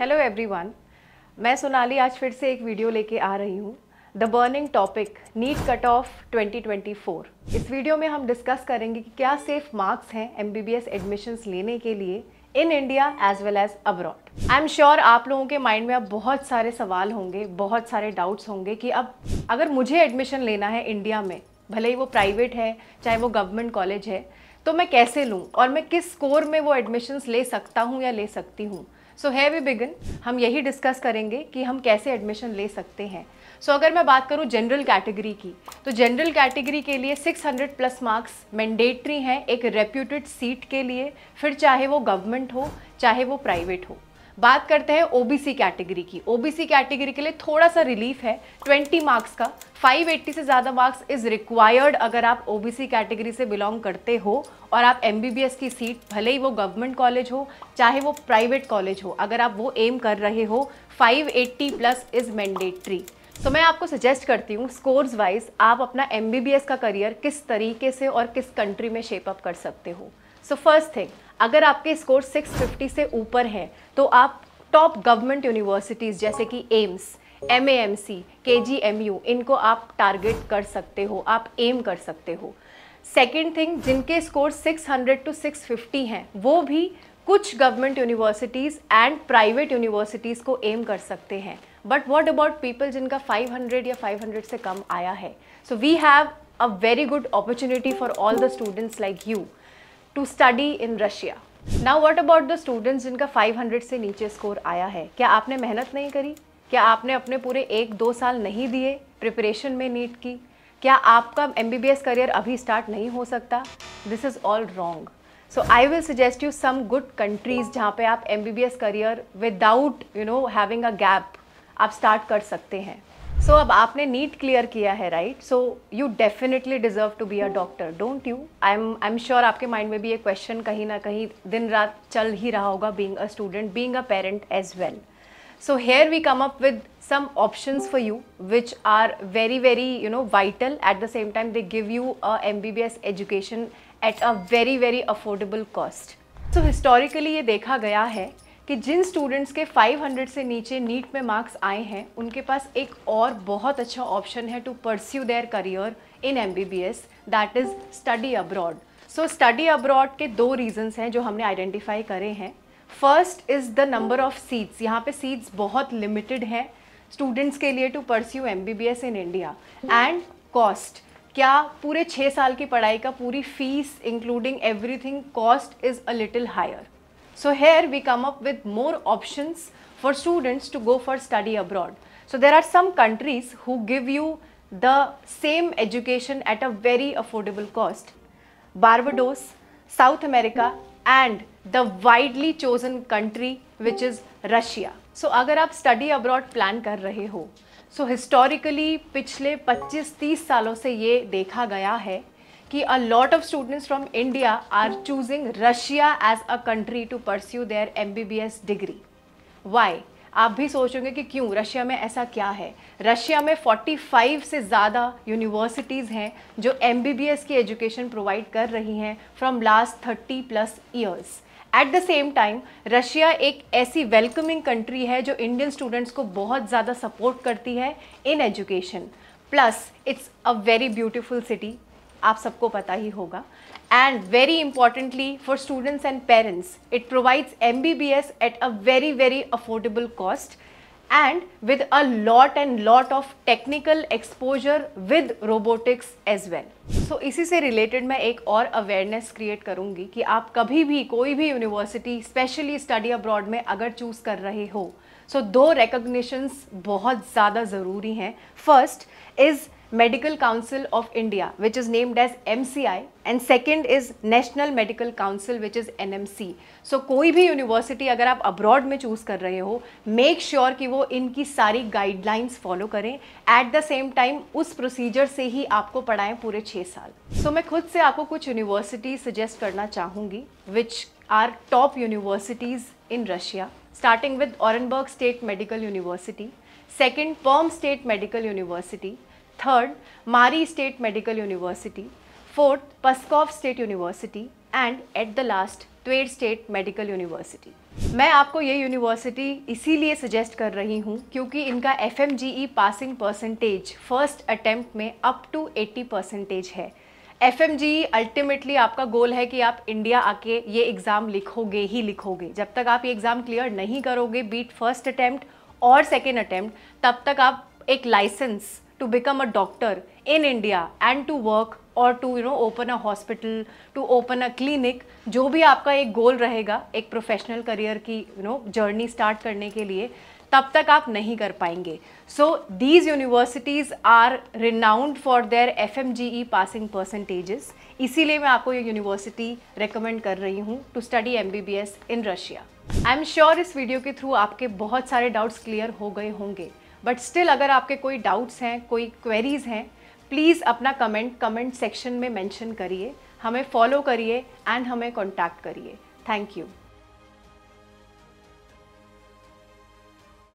Hello everyone मैं सोनाली आज फिर से एक वीडियो लेके आ रही हूँ the burning topic NEET cut off 2024 इस वीडियो में हम डिस्कस करेंगे कि क्या सेफ मार्क्स हैं एम बी एडमिशन्स लेने के लिए in India as well as abroad I am sure आप लोगों के माइंड में अब बहुत सारे सवाल होंगे बहुत सारे डाउट्स होंगे कि अब अगर मुझे एडमिशन लेना है इंडिया में भले ही वो प्राइवेट है चाहे वो गवर्नमेंट कॉलेज है तो मैं कैसे लूँ और मैं किस स्कोर में वो एडमिशन्स ले सकता हूँ या ले सकती हूँ सो है वी बिगिन हम यही डिस्कस करेंगे कि हम कैसे एडमिशन ले सकते हैं सो so, अगर मैं बात करूँ जनरल कैटेगरी की तो जनरल कैटेगरी के लिए 600 प्लस मार्क्स मैंडेटरी हैं एक रेप्यूटेड सीट के लिए फिर चाहे वो गवर्नमेंट हो चाहे वो प्राइवेट हो बात करते हैं ओबीसी कैटेगरी की ओबीसी कैटेगरी के लिए थोड़ा सा रिलीफ है 20 मार्क्स का 580 से ज़्यादा मार्क्स इज़ रिक्वायर्ड अगर आप ओबीसी कैटेगरी से बिलोंग करते हो और आप एम की सीट भले ही वो गवर्नमेंट कॉलेज हो चाहे वो प्राइवेट कॉलेज हो अगर आप वो एम कर रहे हो 580 प्लस इज़ मैंडेट्री तो मैं आपको सजेस्ट करती हूँ स्कोर्स वाइज आप अपना एम का करियर किस तरीके से और किस कंट्री में शेपअप कर सकते हो सो फर्स्ट थिंग अगर आपके स्कोर 650 से ऊपर हैं तो आप टॉप गवर्नमेंट यूनिवर्सिटीज़ जैसे कि AIIMS M A M C K G M you इनको आप टारगेट कर सकते हो आप एम कर सकते हो सेकेंड थिंग जिनके स्कोर 600 टू 650 हैं वो भी कुछ government universities and private universities को एम कर सकते हैं बट वॉट अबाउट पीपल जिनका 500 या 500 से कम आया है so we have a very good opportunity for all the students like you to study in Russia now what about the students जिनका 500 से नीचे स्कोर आया है क्या आपने मेहनत नहीं करी क्या आपने अपने पूरे एक दो साल नहीं दिए प्रिपरेशन में नीट की क्या आपका एम करियर अभी स्टार्ट नहीं हो सकता this is all wrong so I will suggest you some good countries जहाँ पे आप aim career without you know having a gap आप स्टार्ट कर सकते हैं सो अब आपने नीट क्लियर किया है right so you definitely deserve to be a doctor don't you I am I am sure आपके माइंड में भी ये क्वेश्चन कहीं ना कहीं दिन रात चल ही रहा होगा being a student being a parent as well so here we come up with some options for you which are very very you know vital at the same time they give you a M B B S education at a very very affordable cost so historically ये देखा गया है कि जिन students के 500 से नीचे NEET में marks आए हैं उनके पास एक और बहुत अच्छा ऑप्शन है to pursue their career in M B B S that is study abroad so study abroad के दो रीजन्स हैं जो हमने आइडेंटिफाई करे हैं first is the number of seats यहाँ पे सीट्स बहुत लिमिटेड हैं स्टूडेंट्स के लिए to pursue M B B S in India and cost क्या पूरे छः साल की पढ़ाई का पूरी fees including everything cost is a little higher So here we come up with more options for students to go for study abroad. So there are some countries who give you the same education at a very affordable cost. Barbados, South America and the widely chosen country which is Russia. So अगर आप study abroad plan कर रहे so historically pichle 25-30 सालों से ये देखा गया है कि students lot India are choosing Russia as a country to pursue their M B B S degree why आप भी सोचोगे कि क्यों रशिया में ऐसा क्या है रशिया में 45 से ज़्यादा यूनिवर्सिटीज़ हैं जो एम की एजुकेशन प्रोवाइड कर रही हैं from last 30 plus years at the same time Russia एक ऐसी वेलकमिंग कंट्री है जो इंडियन स्टूडेंट्स को बहुत ज़्यादा सपोर्ट करती है in education plus it's a very beautiful city आप सबको पता ही होगा and very importantly for students and parents it provides M B B S at a very very affordable cost and with a lot and lot of technical exposure with robotics as well so इसी से related मैं एक और awareness create करूँगी कि आप कभी भी कोई भी यूनिवर्सिटी स्पेशली स्टडी अब्रॉड में अगर चूज कर रहे हो सो दो रिकग्निशंस बहुत ज़्यादा ज़रूरी हैं first is Medical Council of India, which is named as MCI, and second is National Medical Council, which is NMC. So कोई भी university अगर आप abroad में choose कर रहे हो make sure कि वो इनकी सारी guidelines follow करें at the same time उस procedure से ही आपको पढ़ाएं पूरे छः साल so, मैं खुद से आपको कुछ university suggest करना चाहूँगी which are top universities in russia starting with Orenburg State Medical University, second Perm State Medical University, third Mari State Medical University fourth Pskov State University and at the last Tver State Medical University मैं आपको ये university इसीलिए suggest कर रही हूँ क्योंकि इनका F passing percentage first attempt में अप टू 80 परसेंटेज है एफ अल्टीमेटली e आपका गोल है कि आप इंडिया आके ये एग्ज़ाम लिखोगे ही लिखोगे जब तक आप ये एग्ज़ाम क्लियर नहीं करोगे बीट फर्स्ट अटैम्प्ट और सेकेंड अटैम्प्ट तब तक आप एक license to become a doctor in India and to work और to you know open a hospital to open a clinic जो भी आपका एक गोल रहेगा एक प्रोफेशनल करियर की यू नो जर्नी स्टार्ट करने के लिए तब तक आप नहीं कर पाएंगे so these universities are renowned for their F M G E passing percentages इसीलिए मैं आपको ये यूनिवर्सिटी रिकमेंड कर रही हूँ to study M B B S in Russia I am sure इस वीडियो के थ्रू आपके बहुत सारे डाउट्स क्लियर हो गए होंगे बट स्टिल अगर आपके कोई डाउट्स हैं कोई क्वेरीज़ हैं प्लीज़ अपना कमेंट कमेंट सेक्शन में मेंशन करिए हमें फॉलो करिए एंड हमें कॉन्टैक्ट करिए थैंक यू